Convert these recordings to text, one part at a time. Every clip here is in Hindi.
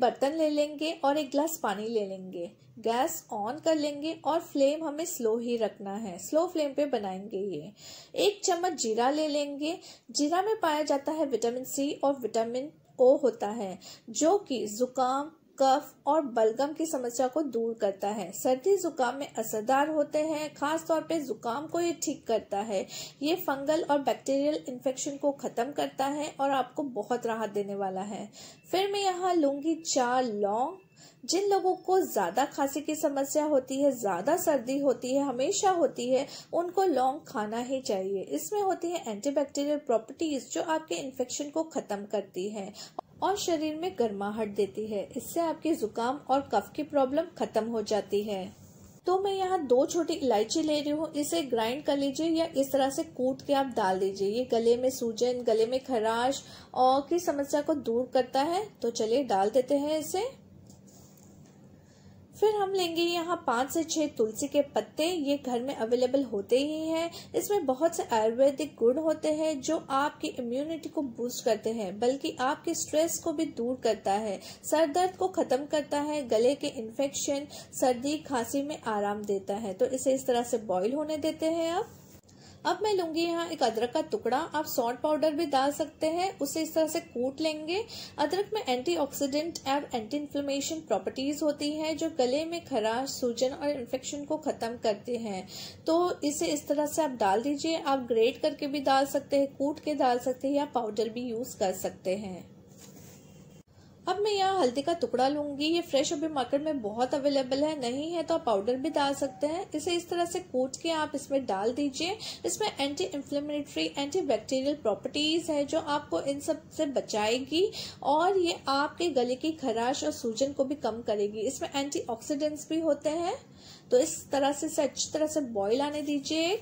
बर्तन ले लेंगे और एक ग्लास पानी ले लेंगे गैस ऑन कर लेंगे और फ्लेम हमें स्लो ही रखना है स्लो फ्लेम पे बनाएंगे ये एक चम्मच जीरा ले लेंगे जीरा में पाया जाता है विटामिन सी और विटामिन ओ होता है जो कि जुकाम कफ और बलगम की समस्या को दूर करता है सर्दी जुकाम में असरदार होते हैं खासतौर पे जुकाम को ये ठीक करता है ये फंगल और बैक्टीरियल इन्फेक्शन को ख़त्म करता है और आपको बहुत राहत देने वाला है फिर मैं यहाँ लूंगी चार लौंग जिन लोगों को ज़्यादा खांसी की समस्या होती है ज़्यादा सर्दी होती है हमेशा होती है उनको लौंग खाना ही चाहिए इसमें होती है एंटीबैक्टीरियल प्रॉपर्टीज़ जो आपके इन्फेक्शन को ख़त्म करती है और शरीर में गर्माहट देती है इससे आपकी जुकाम और कफ की प्रॉब्लम खत्म हो जाती है तो मैं यहाँ दो छोटी इलायची ले रही हूँ इसे ग्राइंड कर लीजिए या इस तरह से कूट के आप डाल दीजिए ये गले में सूजन गले में खराश और की समस्या को दूर करता है तो चलिए डाल देते हैं इसे फिर हम लेंगे यहाँ पाँच से छः तुलसी के पत्ते ये घर में अवेलेबल होते ही हैं इसमें बहुत से आयुर्वेदिक गुण होते हैं जो आपकी इम्यूनिटी को बूस्ट करते हैं बल्कि आपके स्ट्रेस को भी दूर करता है सर दर्द को ख़त्म करता है गले के इन्फेक्शन सर्दी खांसी में आराम देता है तो इसे इस तरह से बॉईल होने देते हैं आप अब मैं लूंगी यहाँ एक अदरक का टुकड़ा आप सॉल्ट पाउडर भी डाल सकते हैं उसे इस तरह से कूट लेंगे अदरक में एंटीऑक्सीडेंट और एंटी इन्फ्लेमेशन प्रॉपर्टीज होती है जो गले में खराश सूजन और इन्फेक्शन को खत्म करते हैं तो इसे इस तरह से आप डाल दीजिए आप ग्रेट करके भी डाल सकते हैं कूट के डाल सकते हैं या पाउडर भी यूज कर सकते हैं अब मैं यहाँ हल्दी का टुकड़ा लूंगी ये फ्रेश अभी मार्केट में बहुत अवेलेबल है नहीं है तो आप पाउडर भी डाल सकते हैं इसे इस तरह से कूट के आप इसमें डाल दीजिए इसमें anti inflammatory anti bacterial properties है जो आपको इन सब से बचाएगी और ये आपके गले की खराश और सूजन को भी कम करेगी इसमें एंटी भी होते हैं तो इस तरह से इसे अच्छी तरह से बॉइल आने दीजिए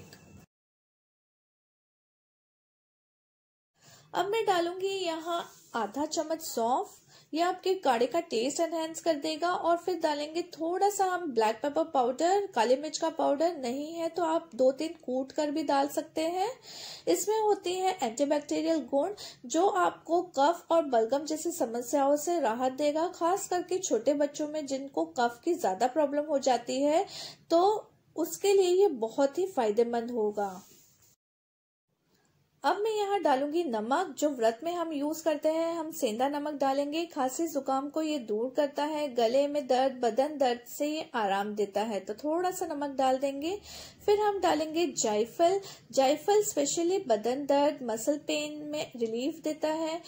अब मैं डालूंगी यहाँ आधा चम्मच सौंफ ये आपके काढ़े का टेस्ट एनहेंस कर देगा और फिर डालेंगे थोड़ा सा हम ब्लैक पेपर पाउडर काली मिर्च का पाउडर नहीं है तो आप दो तीन कूट कर भी डाल सकते हैं इसमें होती है एंटीबैक्टीरियल गुण जो आपको कफ और बलगम जैसी समस्याओं से राहत देगा खास करके छोटे बच्चों में जिनको कफ की ज्यादा प्रॉब्लम हो जाती है तो उसके लिए ये बहुत ही फायदेमंद होगा अब मैं यहाँ डालूंगी नमक जो व्रत में हम यूज करते हैं हम सेंधा नमक डालेंगे खांसी जुकाम को ये दूर करता है गले में दर्द बदन दर्द से ये आराम देता है तो थोड़ा सा नमक डाल देंगे फिर हम डालेंगे जायफल जायफल स्पेशली बदन दर्द मसल पेन में रिलीफ देता है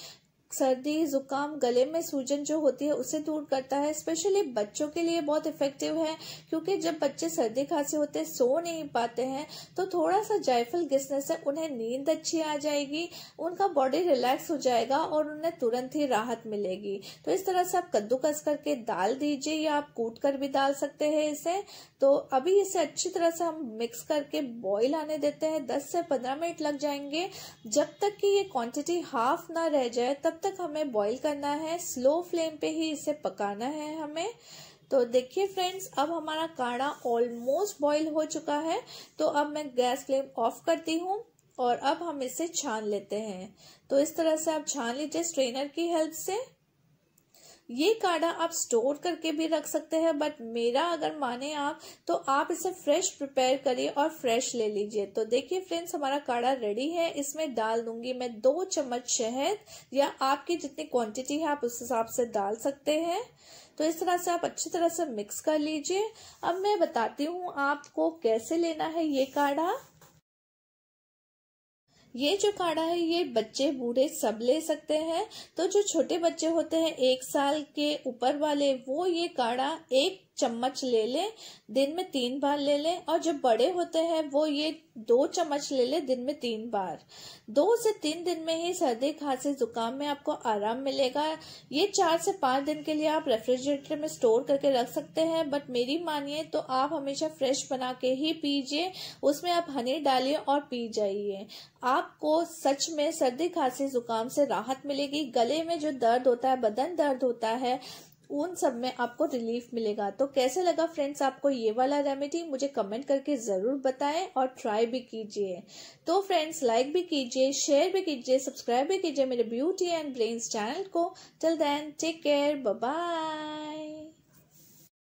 सर्दी जुकाम गले में सूजन जो होती है उसे दूर करता है स्पेशली बच्चों के लिए बहुत इफेक्टिव है क्योंकि जब बच्चे सर्दी खांसी होते सो नहीं पाते हैं तो थोड़ा सा जायफल घिसने से उन्हें नींद अच्छी आ जाएगी उनका बॉडी रिलैक्स हो जाएगा और उन्हें तुरंत ही राहत मिलेगी तो इस तरह से आप कद्दूकस करके डाल दीजिए या आप कूट कर भी डाल सकते हैं इसे तो अभी इसे अच्छी तरह से हम मिक्स करके बॉईल आने देते हैं दस से पंद्रह मिनट लग जाएंगे जब तक कि ये क्वांटिटी हाफ ना रह जाए तब तक तक हमें बॉईल करना है स्लो फ्लेम पे ही इसे पकाना है हमें तो देखिए फ्रेंड्स अब हमारा काढ़ा ऑलमोस्ट बॉईल हो चुका है तो अब मैं गैस फ्लेम ऑफ करती हूँ और अब हम इसे छान लेते हैं तो इस तरह से आप छान लीजिए स्ट्रेनर की हेल्प से ये काढ़ा आप स्टोर करके भी रख सकते हैं बट मेरा अगर माने आप तो आप इसे फ्रेश प्रिपेयर करिए और फ्रेश ले लीजिए तो देखिए फ्रेंड्स हमारा काढ़ा रेडी है इसमें डाल दूंगी मैं दो चम्मच शहद या आपकी जितनी क्वांटिटी है आप उस हिसाब से डाल सकते हैं तो इस तरह से आप अच्छी तरह से मिक्स कर लीजिए अब मैं बताती हूँ आपको कैसे लेना है ये काढ़ा ये जो काढ़ा है ये बच्चे बूढ़े सब ले सकते हैं तो जो छोटे बच्चे होते हैं एक साल के ऊपर वाले वो ये काढ़ा एक चम्मच ले लें दिन में तीन बार ले लें और जो बड़े होते हैं वो ये दो चम्मच ले लें दिन में तीन बार दो से तीन दिन में ही सर्दी खांसी जुकाम में आपको आराम मिलेगा ये चार से पांच दिन के लिए आप रेफ्रिजरेटर में स्टोर करके रख सकते हैं बट मेरी मानिए तो आप हमेशा फ्रेश बना के ही पीजिए उसमें आप हनी डालिए और पी जाइए आपको सच में सर्दी खांसी जुकाम से राहत मिलेगी गले में जो दर्द होता है बदन दर्द होता है उन सब में आपको रिलीफ मिलेगा तो कैसा लगा फ्रेंड्स आपको ये वाला रेमेडी मुझे कमेंट करके ज़रूर बताएं और ट्राई भी कीजिए तो फ्रेंड्स लाइक भी कीजिए शेयर भी कीजिए सब्सक्राइब भी कीजिए मेरे ब्यूटी एंड ब्रेन्स चैनल को till then take care bye